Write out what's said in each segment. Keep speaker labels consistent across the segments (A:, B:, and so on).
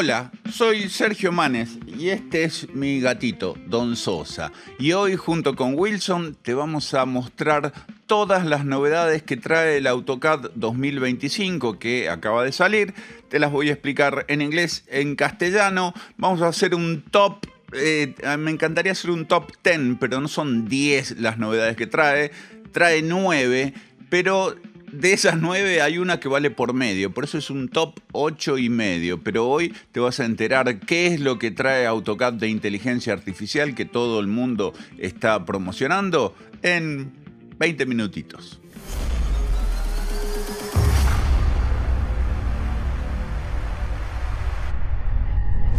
A: Hola, soy Sergio Manes y este es mi gatito, Don Sosa. Y hoy junto con Wilson te vamos a mostrar todas las novedades que trae el AutoCAD 2025 que acaba de salir. Te las voy a explicar en inglés, en castellano. Vamos a hacer un top eh, me encantaría hacer un top 10, pero no son 10 las novedades que trae. Trae 9, pero de esas nueve hay una que vale por medio, por eso es un top ocho y medio. Pero hoy te vas a enterar qué es lo que trae AutoCAD de inteligencia artificial que todo el mundo está promocionando en 20 minutitos.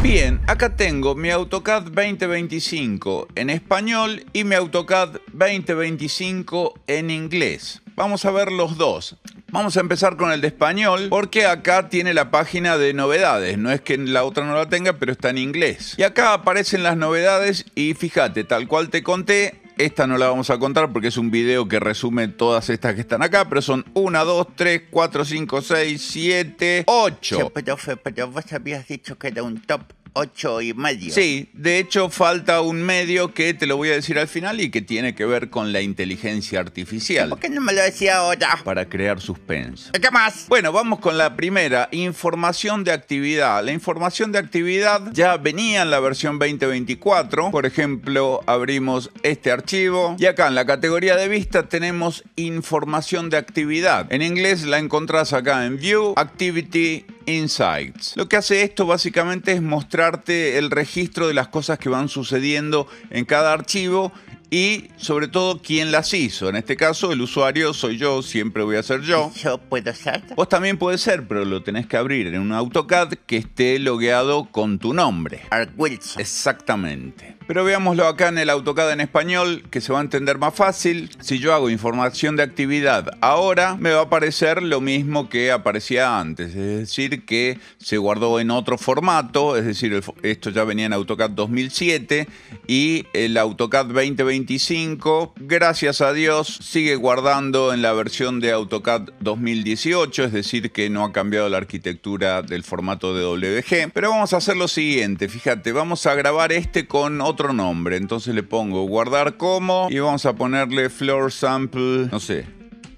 A: Bien, acá tengo mi AutoCAD 2025 en español y mi AutoCAD 2025 en inglés. Vamos a ver los dos. Vamos a empezar con el de español, porque acá tiene la página de novedades. No es que la otra no la tenga, pero está en inglés. Y acá aparecen las novedades y fíjate, tal cual te conté, esta no la vamos a contar porque es un video que resume todas estas que están acá, pero son 1, 2, 3, 4, 5, 6, 7, 8. Pero, vos habías dicho que era un top 8 y medio. Sí, de hecho falta un medio que te lo voy a decir al final y que tiene que ver con la inteligencia artificial. ¿Por qué no me lo decía ahora? Para crear suspense. ¿Qué más? Bueno, vamos con la primera, información de actividad. La información de actividad ya venía en la versión 2024. Por ejemplo, abrimos este archivo y acá en la categoría de vista tenemos información de actividad. En inglés la encontrás acá en View, Activity Insights. Lo que hace esto básicamente es mostrarte el registro de las cosas que van sucediendo en cada archivo y sobre todo quién las hizo. En este caso, el usuario soy yo, siempre voy a ser yo. ¿Yo puedo ser? Vos también puedes ser, pero lo tenés que abrir en un AutoCAD que esté logueado con tu nombre. Art Wilson. Exactamente. Pero veámoslo acá en el AutoCAD en español, que se va a entender más fácil. Si yo hago información de actividad ahora, me va a aparecer lo mismo que aparecía antes, es decir, que se guardó en otro formato, es decir, esto ya venía en AutoCAD 2007 y el AutoCAD 2025, gracias a Dios, sigue guardando en la versión de AutoCAD 2018, es decir, que no ha cambiado la arquitectura del formato de WG. Pero vamos a hacer lo siguiente, fíjate, vamos a grabar este con otro nombre. Entonces le pongo guardar como y vamos a ponerle floor sample, no sé,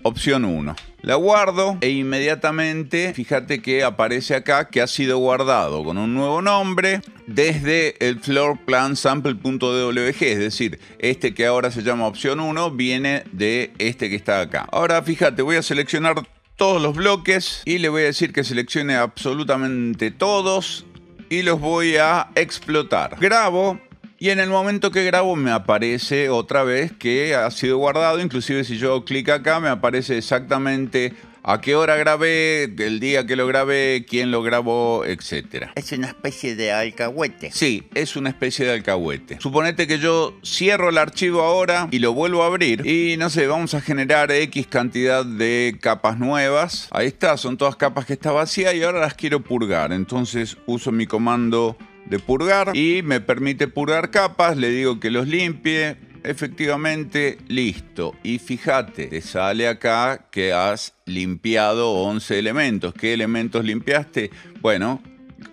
A: opción 1. La guardo e inmediatamente, fíjate que aparece acá que ha sido guardado con un nuevo nombre desde el floor plan sample.dwg es decir, este que ahora se llama opción 1 viene de este que está acá. Ahora fíjate, voy a seleccionar todos los bloques y le voy a decir que seleccione absolutamente todos y los voy a explotar. Grabo y en el momento que grabo me aparece otra vez que ha sido guardado, inclusive si yo clic acá me aparece exactamente a qué hora grabé, el día que lo grabé, quién lo grabó, etc. Es una especie de alcahuete. Sí, es una especie de alcahuete. Suponete que yo cierro el archivo ahora y lo vuelvo a abrir y no sé, vamos a generar X cantidad de capas nuevas. Ahí está, son todas capas que está vacía y ahora las quiero purgar. Entonces uso mi comando de purgar y me permite purgar capas, le digo que los limpie, efectivamente, listo. Y fíjate, te sale acá que has limpiado 11 elementos. ¿Qué elementos limpiaste? Bueno,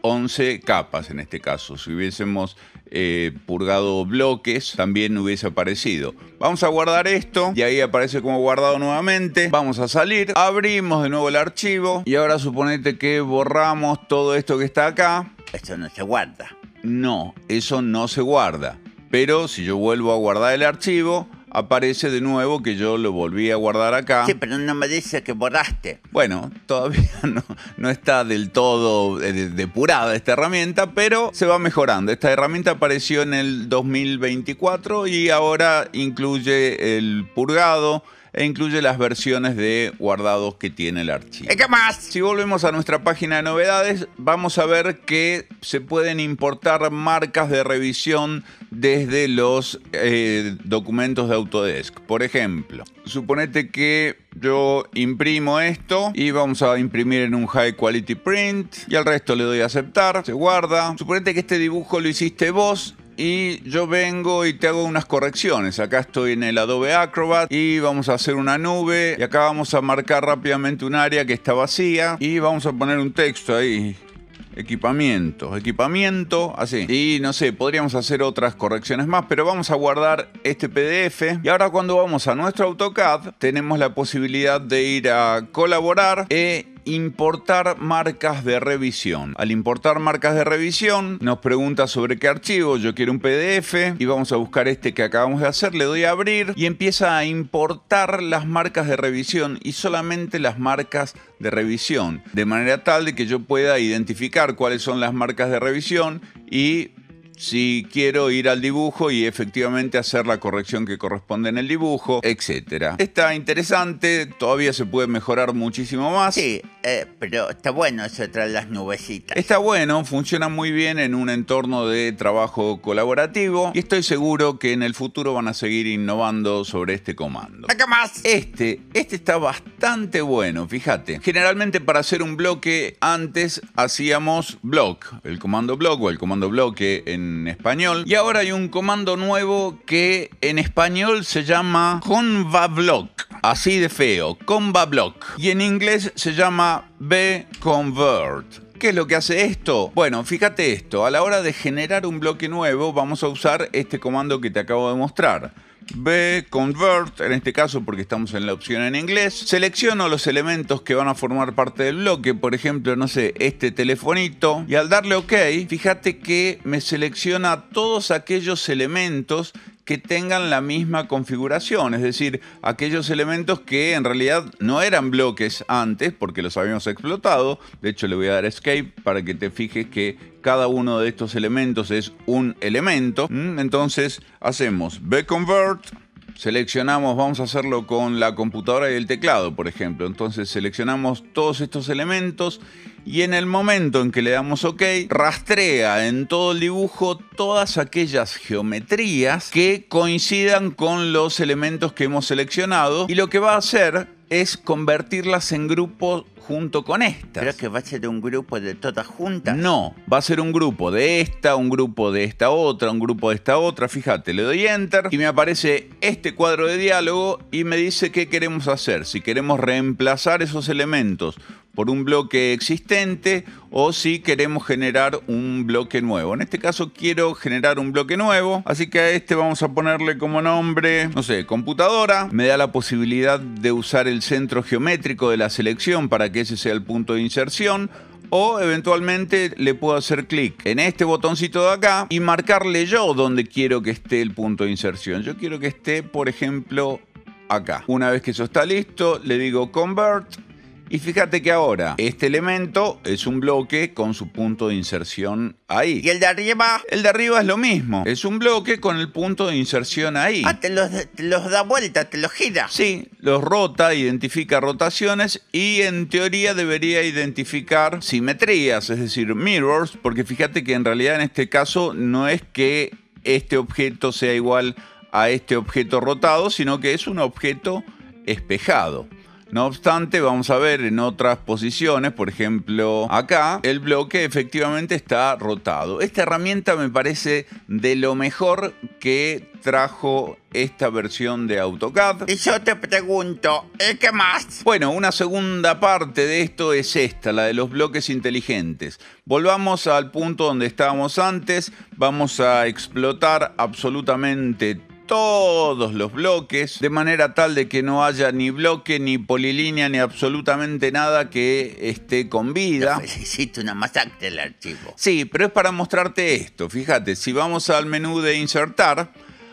A: 11 capas en este caso. Si hubiésemos eh, purgado bloques, también hubiese aparecido. Vamos a guardar esto y ahí aparece como guardado nuevamente. Vamos a salir, abrimos de nuevo el archivo y ahora suponete que borramos todo esto que está acá eso no se guarda. No, eso no se guarda. Pero si yo vuelvo a guardar el archivo, aparece de nuevo que yo lo volví a guardar acá. Sí, pero no me dice que borraste. Bueno, todavía no, está del todo eh, depurada esta herramienta, pero se va mejorando. Esta herramienta apareció en el 2024 y ahora incluye el purgado e incluye las versiones de guardados que tiene el archivo. ¿Qué más? Si volvemos a nuestra página de novedades, vamos a ver que se pueden importar marcas de revisión desde los eh, documentos de Autodesk. Por ejemplo, suponete que yo imprimo esto y vamos a imprimir en un high quality print y al resto le doy a aceptar, se guarda. Suponete que este dibujo lo hiciste vos y yo vengo y te hago unas correcciones. Acá estoy en el Adobe Acrobat y vamos a hacer una nube y acá vamos a marcar rápidamente un área que está vacía y vamos a poner un texto ahí equipamiento, equipamiento, así. Y no sé, podríamos hacer otras correcciones más, pero vamos a guardar este PDF. Y ahora cuando vamos a nuestro AutoCAD, tenemos la posibilidad de ir a colaborar e importar marcas de revisión. Al importar marcas de revisión, nos pregunta sobre qué archivo. Yo quiero un PDF y vamos a buscar este que acabamos de hacer. Le doy a abrir y empieza a importar las marcas de revisión y solamente las marcas de revisión. De manera tal de que yo pueda identificar cuáles son las marcas de revisión y si quiero ir al dibujo y efectivamente hacer la corrección que corresponde en el dibujo, etc. Está interesante, todavía se puede mejorar muchísimo más. Sí, eh, pero está bueno eso trae las nubecitas. Está bueno, funciona muy bien en un entorno de trabajo colaborativo y estoy seguro que en el futuro van a seguir innovando sobre este comando. Acá más. Este, este está bastante bueno, fíjate. Generalmente para hacer un bloque antes hacíamos block, el comando block o el comando bloque en español. Y ahora hay un comando nuevo que en español se llama convablock. Así de feo, convablock. Y en inglés se llama bconvert. ¿Qué es lo que hace esto? Bueno, fíjate esto, a la hora de generar un bloque nuevo vamos a usar este comando que te acabo de mostrar B, Convert, en este caso porque estamos en la opción en inglés. Selecciono los elementos que van a formar parte del bloque, por ejemplo, no sé, este telefonito. Y al darle OK, fíjate que me selecciona todos aquellos elementos que tengan la misma configuración, es decir, aquellos elementos que en realidad no eran bloques antes porque los habíamos explotado. De hecho, le voy a dar escape para que te fijes que cada uno de estos elementos es un elemento. Mm, entonces hacemos bconvert Seleccionamos, vamos a hacerlo con la computadora y el teclado, por ejemplo. Entonces seleccionamos todos estos elementos y en el momento en que le damos OK, rastrea en todo el dibujo todas aquellas geometrías que coincidan con los elementos que hemos seleccionado y lo que va a hacer es convertirlas en grupos junto con estas. es que va a ser un grupo de todas juntas? No, va a ser un grupo de esta, un grupo de esta otra, un grupo de esta otra. Fíjate, le doy enter y me aparece este cuadro de diálogo y me dice qué queremos hacer. Si queremos reemplazar esos elementos por un bloque existente o si queremos generar un bloque nuevo. En este caso quiero generar un bloque nuevo, así que a este vamos a ponerle como nombre, no sé, computadora. Me da la posibilidad de usar el centro geométrico de la selección para que ese sea el punto de inserción o eventualmente le puedo hacer clic en este botoncito de acá y marcarle yo donde quiero que esté el punto de inserción. Yo quiero que esté, por ejemplo, acá. Una vez que eso está listo, le digo convert y fíjate que ahora este elemento es un bloque con su punto de inserción ahí. ¿Y el de arriba? El de arriba es lo mismo. Es un bloque con el punto de inserción ahí. Ah, te los, los da vuelta, te los gira. Sí, los rota, identifica rotaciones y en teoría debería identificar simetrías, es decir, mirrors, porque fíjate que en realidad en este caso no es que este objeto sea igual a este objeto rotado, sino que es un objeto espejado. No obstante, vamos a ver en otras posiciones, por ejemplo acá, el bloque efectivamente está rotado. Esta herramienta me parece de lo mejor que trajo esta versión de AutoCAD. Y yo te pregunto, ¿y ¿eh, qué más? Bueno, una segunda parte de esto es esta, la de los bloques inteligentes. Volvamos al punto donde estábamos antes, vamos a explotar absolutamente todos los bloques, de manera tal de que no haya ni bloque, ni polilínea, ni absolutamente nada que esté con vida. necesito una masacre del archivo. Sí, pero es para mostrarte esto. Fíjate, si vamos al menú de insertar,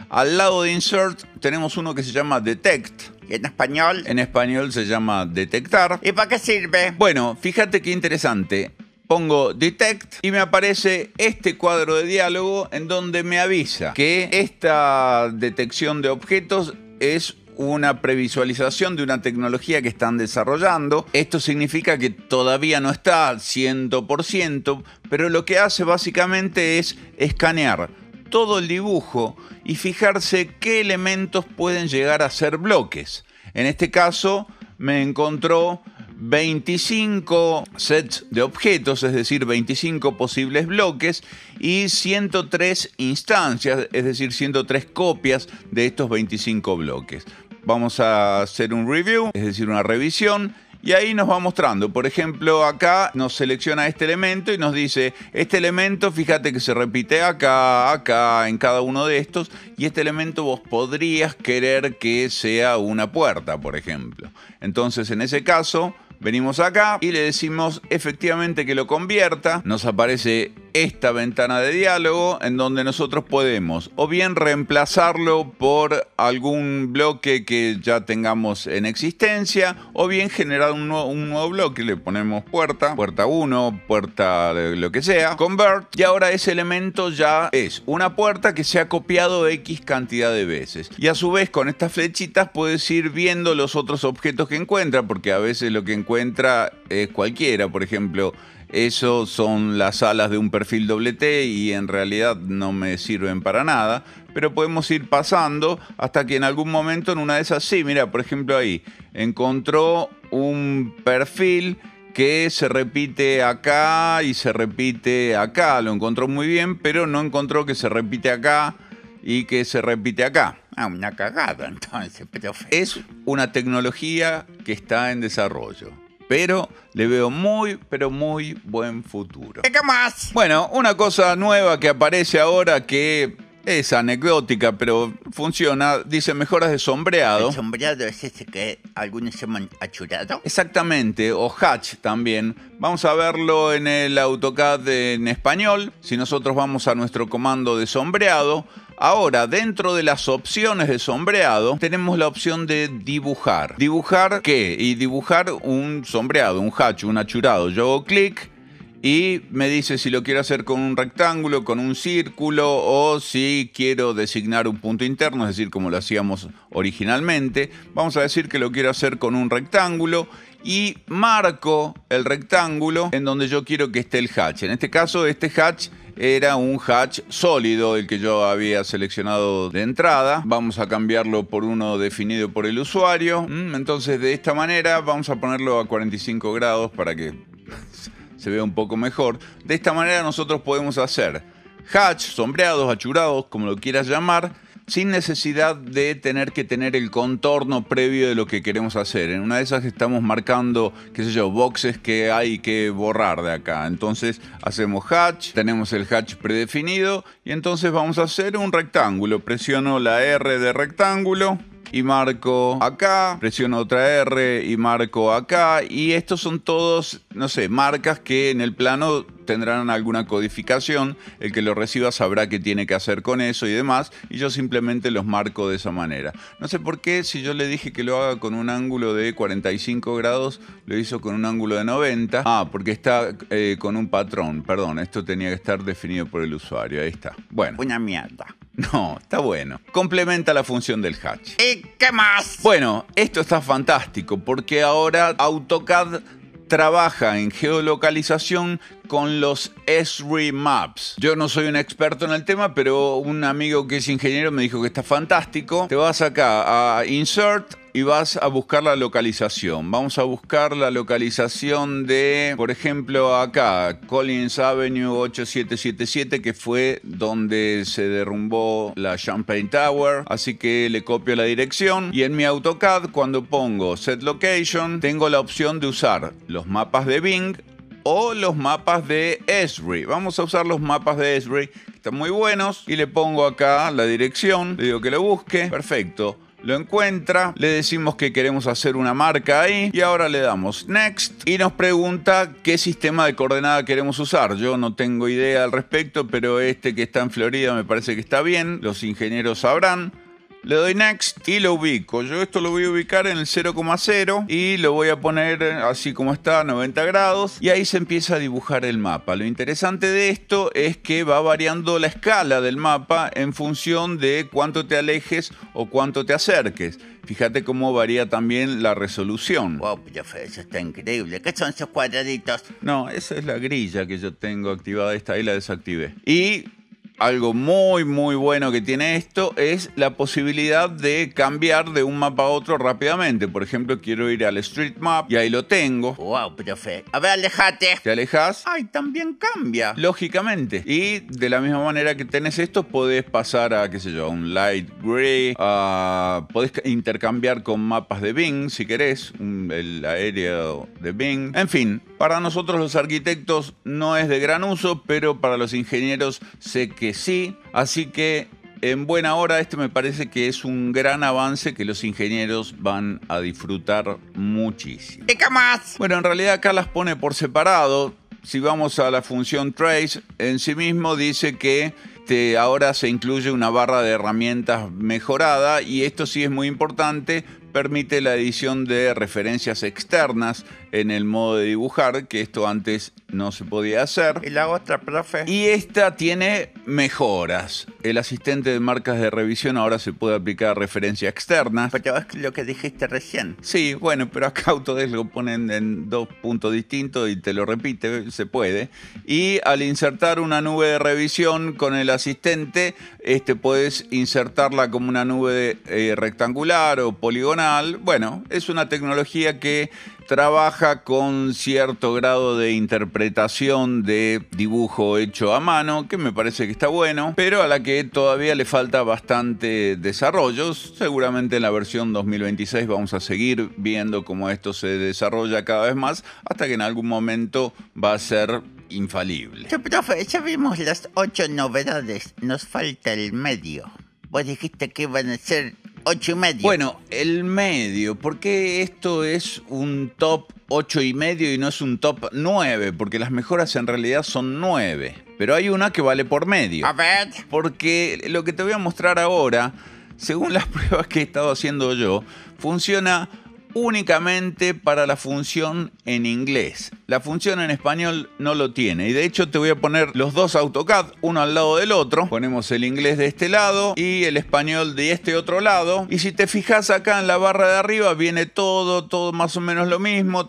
A: al lado de insert tenemos uno que se llama detect. en español? En español se llama detectar. ¿Y para qué sirve? Bueno, fíjate qué interesante pongo detect y me aparece este cuadro de diálogo en donde me avisa que esta detección de objetos es una previsualización de una tecnología que están desarrollando. Esto significa que todavía no está al 100%, pero lo que hace básicamente es escanear todo el dibujo y fijarse qué elementos pueden llegar a ser bloques. En este caso me encontró 25 sets de objetos, es decir, 25 posibles bloques y 103 instancias, es decir, 103 copias de estos 25 bloques. Vamos a hacer un review, es decir, una revisión. Y ahí nos va mostrando, por ejemplo, acá nos selecciona este elemento y nos dice, este elemento, fíjate que se repite acá, acá, en cada uno de estos, y este elemento vos podrías querer que sea una puerta, por ejemplo. Entonces, en ese caso, Venimos acá y le decimos efectivamente que lo convierta. Nos aparece esta ventana de diálogo en donde nosotros podemos o bien reemplazarlo por algún bloque que ya tengamos en existencia o bien generar un nuevo, bloque, le ponemos puerta, puerta 1, puerta lo que sea, convert y ahora ese elemento ya es una puerta que se ha copiado X cantidad de veces y a su vez con estas flechitas puedes ir viendo los otros objetos que encuentra porque a veces lo que encuentra es cualquiera, por ejemplo eso son las alas de un perfil doble T y en realidad no me sirven para nada, pero podemos ir pasando hasta que en algún momento en una de esas, sí, mira, por ejemplo ahí, encontró un perfil que se repite acá y se repite acá, lo encontró muy bien, pero no encontró que se repite acá y que se repite acá. Ah, una cagada entonces, es una tecnología que está en desarrollo pero le veo muy, pero muy buen futuro. ¿Qué más? Bueno, una cosa nueva que aparece ahora que es anecdótica, pero funciona, dice mejoras de sombreado. El sombreado es ese que algunos llaman achurado. Exactamente, o hatch también. Vamos a verlo en el AutoCAD en español. Si nosotros vamos a nuestro comando de sombreado, Ahora, dentro de las opciones de sombreado, tenemos la opción de dibujar. ¿Dibujar qué? Y dibujar un sombreado, un hacho, un achurado. Yo hago clic y me dice si lo quiero hacer con un rectángulo, con un círculo o si quiero designar un punto interno, es decir, como lo hacíamos originalmente. Vamos a decir que lo quiero hacer con un rectángulo y marco el rectángulo en donde yo quiero que esté el hatch. En este caso, este hatch era un hatch sólido, el que yo había seleccionado de entrada. Vamos a cambiarlo por uno definido por el usuario. Mm, entonces, de esta manera, vamos a ponerlo a 45 grados para que se vea un poco mejor. De esta manera nosotros podemos hacer hatch, sombreados, achurados, como lo quieras llamar, sin necesidad de tener que tener el contorno previo de lo que queremos hacer. En una de esas estamos marcando, qué sé yo, boxes que hay que borrar de acá. Entonces hacemos hatch, tenemos el hatch predefinido y entonces vamos a hacer un rectángulo. Presiono la R de rectángulo y marco acá, presiono otra R y marco acá. Y estos son todos, no sé, marcas que en el plano tendrán alguna codificación, el que lo reciba sabrá qué tiene que hacer con eso y demás, y yo simplemente los marco de esa manera. No sé por qué, si yo le dije que lo haga con un ángulo de 45 grados, lo hizo con un ángulo de 90. Ah, porque está eh, con un patrón, perdón, esto tenía que estar definido por el usuario, ahí está. Bueno. Una mierda. No, está bueno. Complementa la función del hatch. ¿Y qué más? Bueno, esto está fantástico porque ahora AutoCAD trabaja en geolocalización con los Esri Maps. Yo no soy un experto en el tema, pero un amigo que es ingeniero me dijo que está fantástico. Te vas acá a Insert, y vas a buscar la localización. Vamos a buscar la localización de, por ejemplo, acá, Collins Avenue 8777, que fue donde se derrumbó la Champagne Tower. Así que le copio la dirección y en mi AutoCAD, cuando pongo Set Location, tengo la opción de usar los mapas de Bing o los mapas de Esri. Vamos a usar los mapas de Esri, están muy buenos. Y le pongo acá la dirección, le digo que lo busque. Perfecto lo encuentra, le decimos que queremos hacer una marca ahí y ahora le damos next y nos pregunta qué sistema de coordenada queremos usar. Yo no tengo idea al respecto, pero este que está en Florida me parece que está bien, los ingenieros sabrán. Le doy next y lo ubico. Yo esto lo voy a ubicar en el 0,0 y lo voy a poner eh, así como está, 90 grados. Y ahí se empieza a dibujar el mapa. Lo interesante de esto es que va variando la escala del mapa en función de cuánto te alejes o cuánto te acerques. Fíjate cómo varía también la resolución. Wow, profe, eso está increíble. ¿Qué son esos cuadraditos? No, esa es la grilla que yo tengo activada. Esta ahí la desactivé. Y algo muy muy bueno que tiene esto es la posibilidad de cambiar de un mapa a otro rápidamente. Por ejemplo, quiero ir al Street Map y ahí lo tengo. Wow, profe. A ver, alejate. Te alejas. Ay, también cambia. Lógicamente. Y de la misma manera que tenés esto, podés pasar a, qué sé yo, a un light gray. podés intercambiar con mapas de Bing si querés. el aéreo de Bing. En fin, para nosotros los arquitectos no es de gran uso, pero para los ingenieros sé que sí. Así que en buena hora este me parece que es un gran avance que los ingenieros van a disfrutar muchísimo. ¿Qué más? Bueno, en realidad acá las pone por separado. Si vamos a la función trace, en sí mismo dice que este, ahora se incluye una barra de herramientas mejorada y esto sí es muy importante permite la edición de referencias externas en el modo de dibujar, que esto antes no se podía hacer. ¿Y la otra, profe? Y esta tiene mejoras. El asistente de marcas de revisión ahora se puede aplicar a referencia externa. Pero lo que dijiste recién. Sí, bueno, pero acá Autodesk lo ponen en dos puntos distintos y te lo repite, se puede. Y al insertar una nube de revisión con el asistente, este, puedes insertarla como una nube eh, rectangular o poligonal. Bueno, es una tecnología que trabaja con cierto grado de interpretación de dibujo hecho a mano, que me parece que está bueno, pero a la que todavía le falta bastante desarrollo. Seguramente en la versión 2026 vamos a seguir viendo cómo esto se desarrolla cada vez más, hasta que en algún momento va a ser infalible. profe, ya vimos las ocho novedades, nos falta el medio. Vos dijiste que iban a ser ocho y medio. Bueno, el medio, porque esto es un top ocho y medio y no es un top 9? Porque las mejoras en realidad son 9. Pero hay una que vale por medio. A ver. Porque lo que te voy a mostrar ahora, según las pruebas que he estado haciendo yo, funciona únicamente para la función en inglés. La función en español no lo tiene. Y de hecho te voy a poner los dos AutoCAD, uno al lado del otro. Ponemos el inglés de este lado y el español de este otro lado. Y si te fijas acá en la barra de arriba viene todo, todo más o menos lo mismo,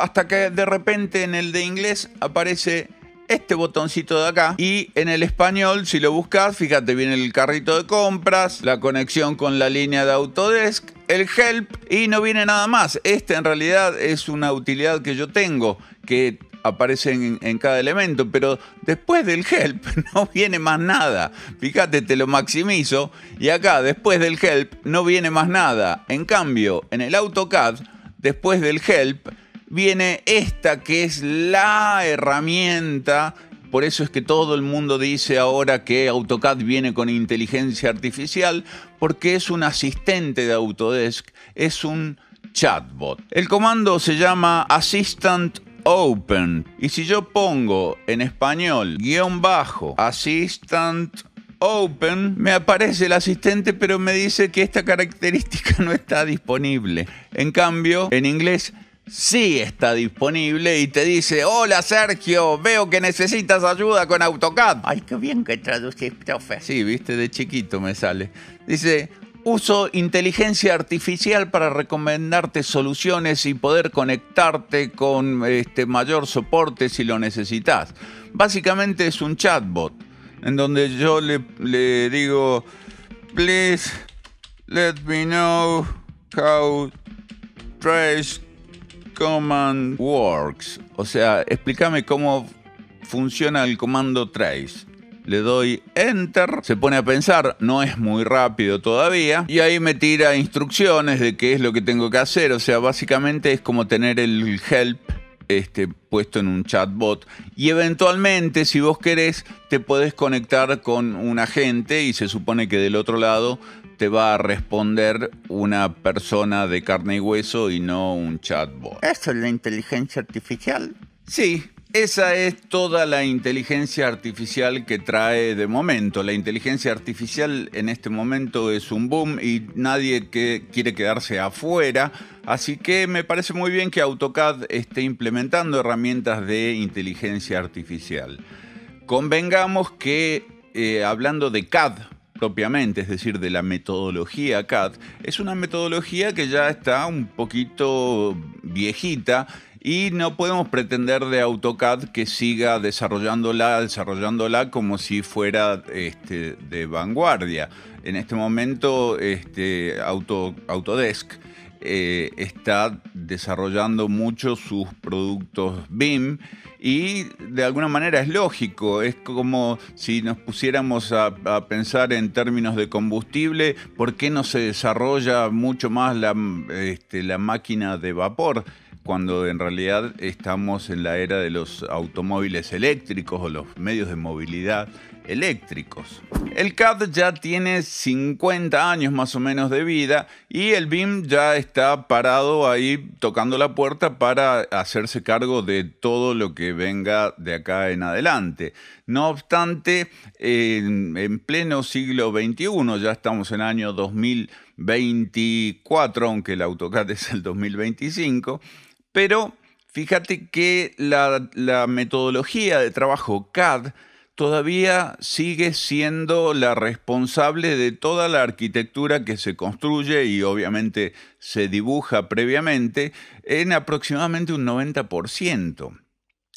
A: hasta que de repente en el de inglés aparece este botoncito de acá. Y en el español, si lo buscas, fíjate, viene el carrito de compras, la conexión con la línea de Autodesk, el help y no viene nada más. Este en realidad es una utilidad que yo tengo, que aparece en, en, cada elemento, pero después del help no viene más nada. Fíjate, te lo maximizo y acá después del help no viene más nada. En cambio, en el AutoCAD, después del help, viene esta que es la herramienta. Por eso es que todo el mundo dice ahora que AutoCAD viene con inteligencia artificial, porque es un asistente de Autodesk, es un chatbot. El comando se llama Assistant Open. Y si yo pongo en español guión bajo Assistant Open, me aparece el asistente, pero me dice que esta característica no está disponible. En cambio, en inglés sí está disponible y te dice, hola Sergio, veo que necesitas ayuda con AutoCAD. Ay, qué bien que traducís, profe. Sí, viste, de chiquito me sale. Dice, uso inteligencia artificial para recomendarte soluciones y poder conectarte con este, mayor soporte si lo necesitas. Básicamente es un chatbot en donde yo le, digo, please let me know how trace Command Works. O sea, explícame cómo funciona el comando trace. Le doy enter, se pone a pensar, no es muy rápido todavía, y ahí me tira instrucciones de qué es lo que tengo que hacer. O sea, básicamente es como tener el help este, puesto en un chatbot. Y eventualmente, si vos querés, te podés conectar con un agente y se supone que del otro lado te va a responder una persona de carne y hueso y no un chatbot. ¿Eso es la inteligencia artificial? Sí, esa es toda la inteligencia artificial que trae de momento. La inteligencia artificial en este momento es un boom y nadie quiere quedarse afuera. Así que me parece muy bien que AutoCAD esté implementando herramientas de inteligencia artificial. Convengamos que eh, hablando de CAD, es decir, de la metodología CAD, es una metodología que ya está un poquito viejita y no podemos pretender de AutoCAD que siga desarrollándola, desarrollándola como si fuera este, de vanguardia. En este momento, este, Auto, Autodesk eh, está desarrollando mucho sus productos BIM y de alguna manera es lógico, es como si nos pusiéramos a, pensar en términos de combustible, ¿por qué no se desarrolla mucho más este, la máquina de vapor? cuando en realidad estamos en la era de los automóviles eléctricos o los medios de movilidad eléctricos. El CAD ya tiene 50 años más o menos de vida y el BIM ya está parado ahí tocando la puerta para hacerse cargo de todo lo que venga de acá en adelante. No obstante, en, pleno siglo XXI, ya estamos en año 2024, aunque el AutoCAD es el 2025, pero fíjate que la metodología de trabajo CAD todavía sigue siendo la responsable de toda la arquitectura que se construye y obviamente se dibuja previamente en aproximadamente un 90%.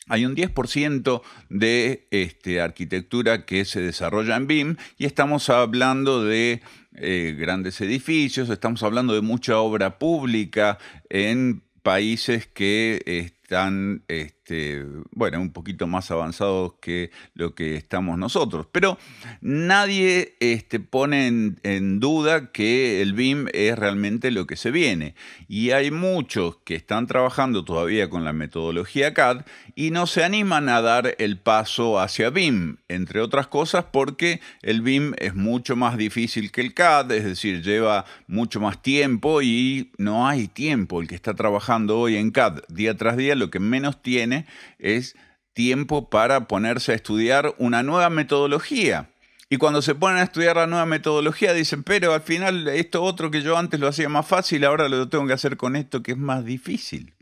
A: Hay un 10% de este, arquitectura que se desarrolla en BIM y estamos hablando de eh, grandes edificios, estamos hablando de mucha obra pública en países que están... Este, este, bueno, un poquito más avanzados que lo que estamos nosotros. Pero nadie este, pone en duda que el BIM es realmente lo que se viene. Y hay muchos que están trabajando todavía con la metodología CAD y no se animan a dar el paso hacia BIM, entre otras cosas porque el BIM es mucho más difícil que el CAD, es decir, lleva mucho más tiempo y no hay tiempo. El que está trabajando hoy en CAD día tras día lo que menos tiene es tiempo para ponerse a estudiar una nueva metodología. Y cuando se ponen a estudiar la nueva metodología dicen, pero al final esto otro que yo antes lo hacía más fácil, ahora lo tengo que hacer con esto que es más difícil.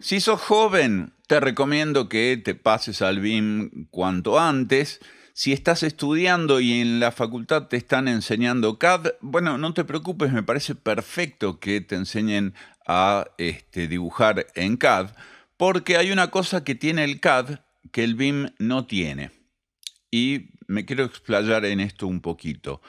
A: Si sos joven, te recomiendo que te pases al BIM cuanto antes. Si estás estudiando y en la facultad te están enseñando CAD, bueno, no te preocupes, me parece perfecto que te enseñen a este, dibujar en CAD porque hay una cosa que tiene el CAD que el BIM no tiene. Y me quiero explayar en esto un poquito.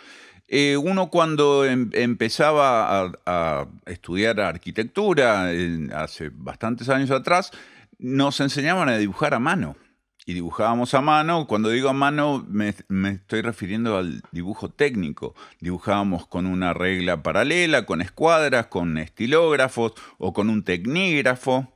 A: Eh, uno cuando em, empezaba a, estudiar arquitectura hace bastantes años atrás, nos enseñaban a dibujar a mano. Y dibujábamos a mano, cuando digo a mano me, me estoy refiriendo al dibujo técnico. Dibujábamos con una regla paralela, con escuadras, con estilógrafos o con un tecnígrafo.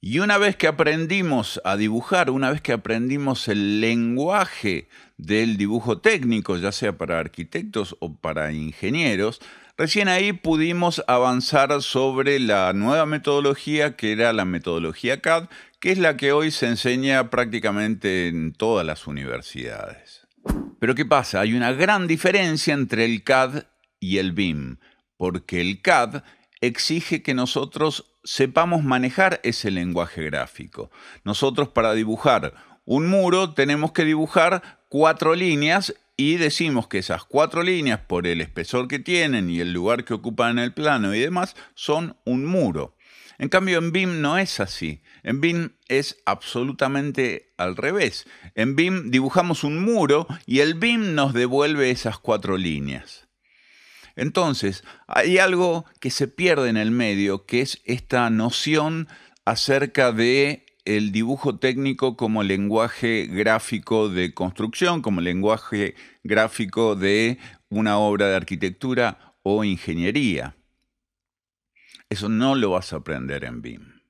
A: Y una vez que aprendimos a dibujar, una vez que aprendimos el lenguaje del dibujo técnico, ya sea para arquitectos o para ingenieros, recién ahí pudimos avanzar sobre la nueva metodología que era la metodología CAD, que es la que hoy se enseña prácticamente en todas las universidades. Pero ¿qué pasa? Hay una gran diferencia entre el CAD y el BIM, porque el CAD exige que nosotros sepamos manejar ese lenguaje gráfico. Nosotros para dibujar un muro tenemos que dibujar cuatro líneas y decimos que esas cuatro líneas, por el espesor que tienen y el lugar que ocupan en el plano y demás, son un muro. En cambio, en BIM no es así. En BIM es absolutamente al revés. En BIM dibujamos un muro y el BIM nos devuelve esas cuatro líneas. Entonces, hay algo que se pierde en el medio, que es esta noción acerca de el dibujo técnico como lenguaje gráfico de construcción, como lenguaje gráfico de una obra de arquitectura o ingeniería. Eso no lo vas a aprender en BIM.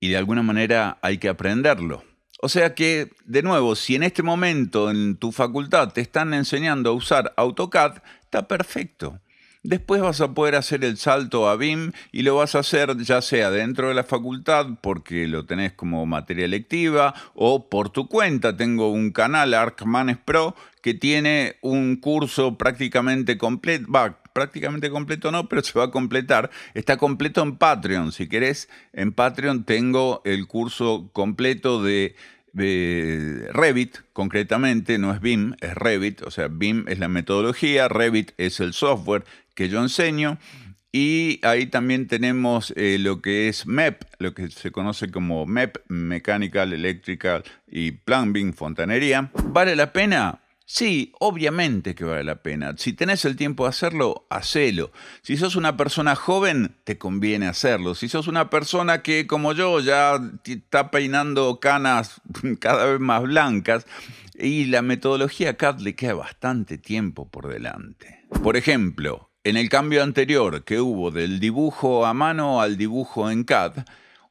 A: Y de alguna manera hay que aprenderlo. O sea que, de nuevo, si en este momento en tu facultad te están enseñando a usar AutoCAD, Está perfecto. Después vas a poder hacer el salto a BIM y lo vas a hacer ya sea dentro de la facultad porque lo tenés como materia electiva o por tu cuenta. Tengo un canal Arcmanes Pro que tiene un curso prácticamente completo, va, prácticamente completo no, pero se va a completar. Está completo en Patreon, si querés. En Patreon tengo el curso completo de Revit, concretamente, no es BIM, es Revit, o sea, BIM es la metodología, Revit es el software que yo enseño. Y ahí también tenemos eh, lo que es MEP, lo que se conoce como MEP, Mechanical, Electrical y Plumbing, Fontanería. ¿Vale la pena? Sí, obviamente que vale la pena. Si tenés el tiempo de hacerlo, hacelo. Si sos una persona joven, te conviene hacerlo. Si sos una persona que, como yo, ya está peinando canas cada vez más blancas, y la metodología CAD le queda bastante tiempo por delante. Por ejemplo, en el cambio anterior que hubo del dibujo a mano al dibujo en CAD,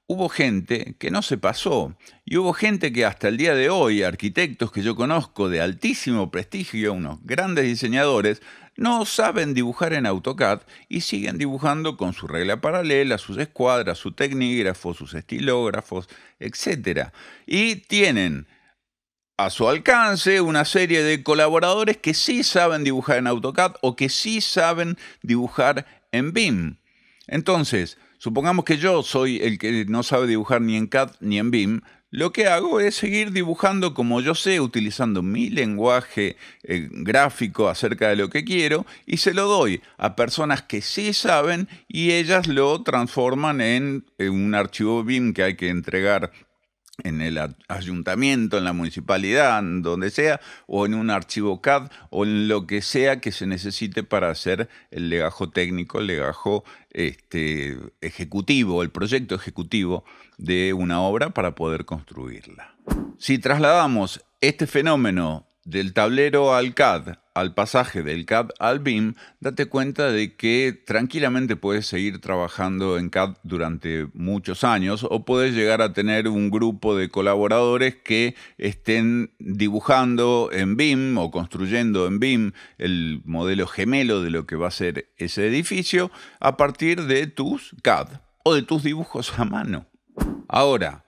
A: hubo gente que no se pasó y hubo gente que hasta el día de hoy, arquitectos que yo conozco de altísimo prestigio, unos grandes diseñadores, no saben dibujar en AutoCAD y siguen dibujando con su regla paralela, sus escuadras, su tecnígrafo, sus estilógrafos, etc. Y tienen a su alcance una serie de colaboradores que sí saben dibujar en AutoCAD o que sí saben dibujar en BIM. Entonces, Supongamos que yo soy el que no sabe dibujar ni en CAD ni en BIM, lo que hago es seguir dibujando como yo sé, utilizando mi lenguaje eh, gráfico acerca de lo que quiero y se lo doy a personas que sí saben y ellas lo transforman en eh, un archivo BIM que hay que entregar en el ayuntamiento, en la municipalidad, donde sea, o en un archivo CAD, o en lo que sea que se necesite para hacer el legajo técnico, el legajo este, ejecutivo, el proyecto ejecutivo de una obra para poder construirla. Si trasladamos este fenómeno del tablero al CAD, al pasaje del CAD al BIM, date cuenta de que tranquilamente puedes seguir trabajando en CAD durante muchos años o puedes llegar a tener un grupo de colaboradores que estén dibujando en BIM o construyendo en BIM el modelo gemelo de lo que va a ser ese edificio a partir de tus CAD o de tus dibujos a mano. Ahora,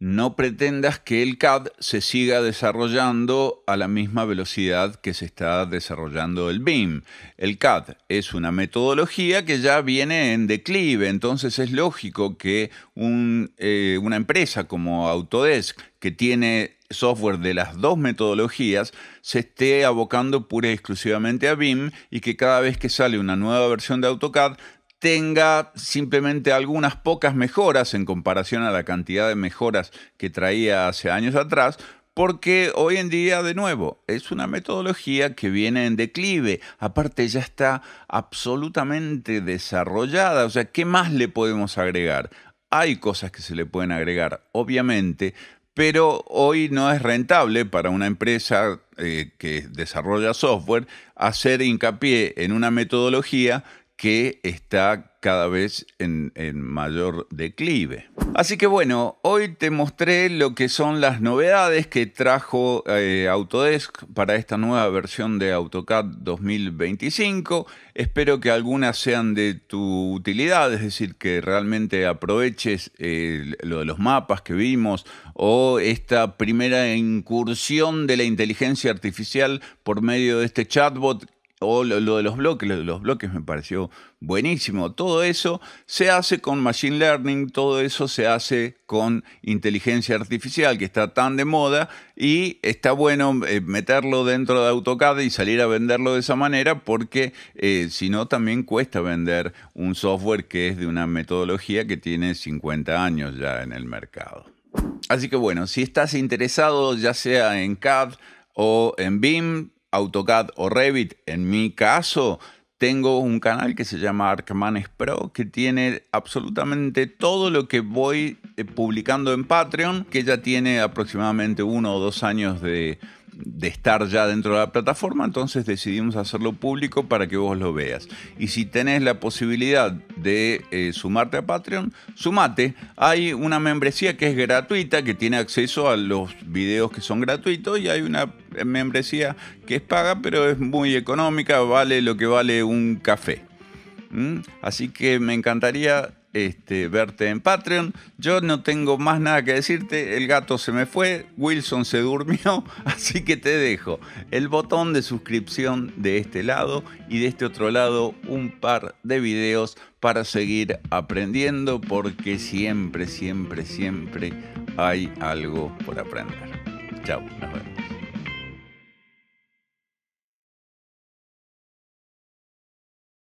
A: no pretendas que el CAD se siga desarrollando a la misma velocidad que se está desarrollando el BIM. El CAD es una metodología que ya viene en declive, entonces es lógico que eh, una empresa como Autodesk, que tiene software de las dos metodologías, se esté abocando pura y exclusivamente a BIM y que cada vez que sale una nueva versión de AutoCAD tenga simplemente algunas pocas mejoras en comparación a la cantidad de mejoras que traía hace años atrás, porque hoy en día, de nuevo, es una metodología que viene en declive. Aparte, ya está absolutamente desarrollada. O sea, ¿qué más le podemos agregar? Hay cosas que se le pueden agregar, obviamente, pero hoy no es rentable para una empresa eh, que desarrolla software hacer hincapié en una metodología que está cada vez en, mayor declive. Así que bueno, hoy te mostré lo que son las novedades que trajo eh, Autodesk para esta nueva versión de AutoCAD 2025. Espero que algunas sean de tu utilidad, es decir, que realmente aproveches eh, lo de los mapas que vimos o esta primera incursión de la inteligencia artificial por medio de este chatbot o lo, de los bloques, de los bloques me pareció buenísimo. Todo eso se hace con Machine Learning, todo eso se hace con inteligencia artificial que está tan de moda y está bueno eh, meterlo dentro de AutoCAD y salir a venderlo de esa manera porque eh, si no también cuesta vender un software que es de una metodología que tiene 50 años ya en el mercado. Así que bueno, si estás interesado ya sea en CAD o en BIM, AutoCAD o Revit. En mi caso, tengo un canal que se llama Arcmanes Pro que tiene absolutamente todo lo que voy eh, publicando en Patreon, que ya tiene aproximadamente uno o dos años de, estar ya dentro de la plataforma, entonces decidimos hacerlo público para que vos lo veas. Y si tenés la posibilidad de eh, sumarte a Patreon, sumate. Hay una membresía que es gratuita, que tiene acceso a los videos que son gratuitos y hay una eh, membresía que es paga, pero es muy económica, vale lo que vale un café. ¿Mm? Así que me encantaría este, verte en Patreon. Yo no tengo más nada que decirte. El gato se me fue, Wilson se durmió, así que te dejo el botón de suscripción de este lado y de este otro lado un par de videos para seguir aprendiendo porque siempre, siempre, siempre hay algo por aprender. Chao, nos vemos.